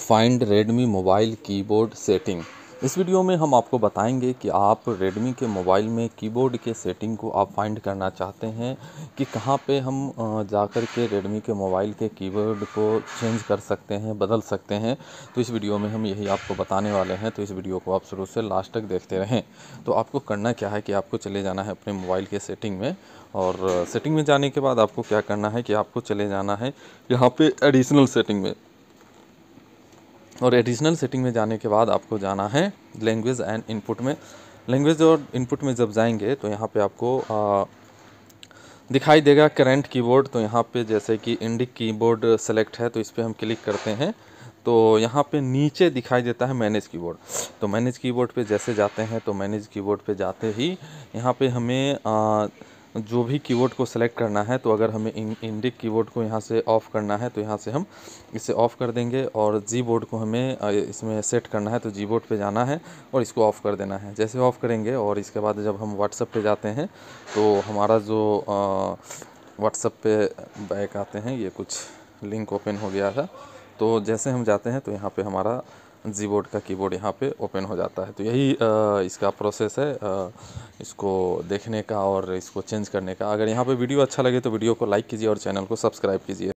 find Redmi mobile keyboard setting इस video में हम आपको बताएंगे कि आप रेडमी के मोबाइल में कीबोर्ड के सेटिंग को आप फाइंड करना चाहते हैं कि कहाँ पे हम जाकर के रेडमी के मोबाइल के कीबोर्ड को चेंज कर सकते हैं बदल सकते हैं तो इस वीडियो में हम यही आपको बताने वाले हैं तो इस वीडियो को आप शुरू से लास्ट तक देखते रहें तो आपको करना क्या है कि आपको चले जाना है अपने मोबाइल के सेटिंग में और सेटिंग में जाने के बाद आपको क्या करना है कि आपको चले जाना है यहाँ पर एडिशनल सेटिंग में और एडिशनल सेटिंग में जाने के बाद आपको जाना है लैंग्वेज एंड इनपुट में लैंग्वेज और इनपुट में जब जाएंगे तो यहाँ पे आपको आ, दिखाई देगा करेंट कीबोर्ड तो यहाँ पे जैसे कि इंडिक कीबोर्ड सेलेक्ट है तो इस पर हम क्लिक करते हैं तो यहाँ पे नीचे दिखाई देता है मैनेज कीबोर्ड तो मैनेज कीबोर्ड पे जैसे जाते हैं तो मैनेज कीबोर्ड पे जाते ही यहाँ पे हमें आ, जो भी कीबोर्ड को सेलेक्ट करना है तो अगर हमें इंडिक कीबोर्ड को यहाँ से ऑफ़ करना है तो यहाँ से हम इसे ऑफ़ कर देंगे और जी बोर्ड को हमें इसमें सेट करना है तो जी बोर्ड पर जाना है और इसको ऑफ़ कर देना है जैसे ऑफ़ करेंगे और इसके बाद जब हम व्हाट्सअप पर जाते हैं तो हमारा जो व्हाट्सअप पे बैक आते हैं ये कुछ लिंक ओपन हो गया था तो जैसे हम जाते हैं तो यहाँ पे हमारा जी बोर्ड का कीबोर्ड यहाँ पे ओपन हो जाता है तो यही इसका प्रोसेस है इसको देखने का और इसको चेंज करने का अगर यहाँ पे वीडियो अच्छा लगे तो वीडियो को लाइक कीजिए और चैनल को सब्सक्राइब कीजिए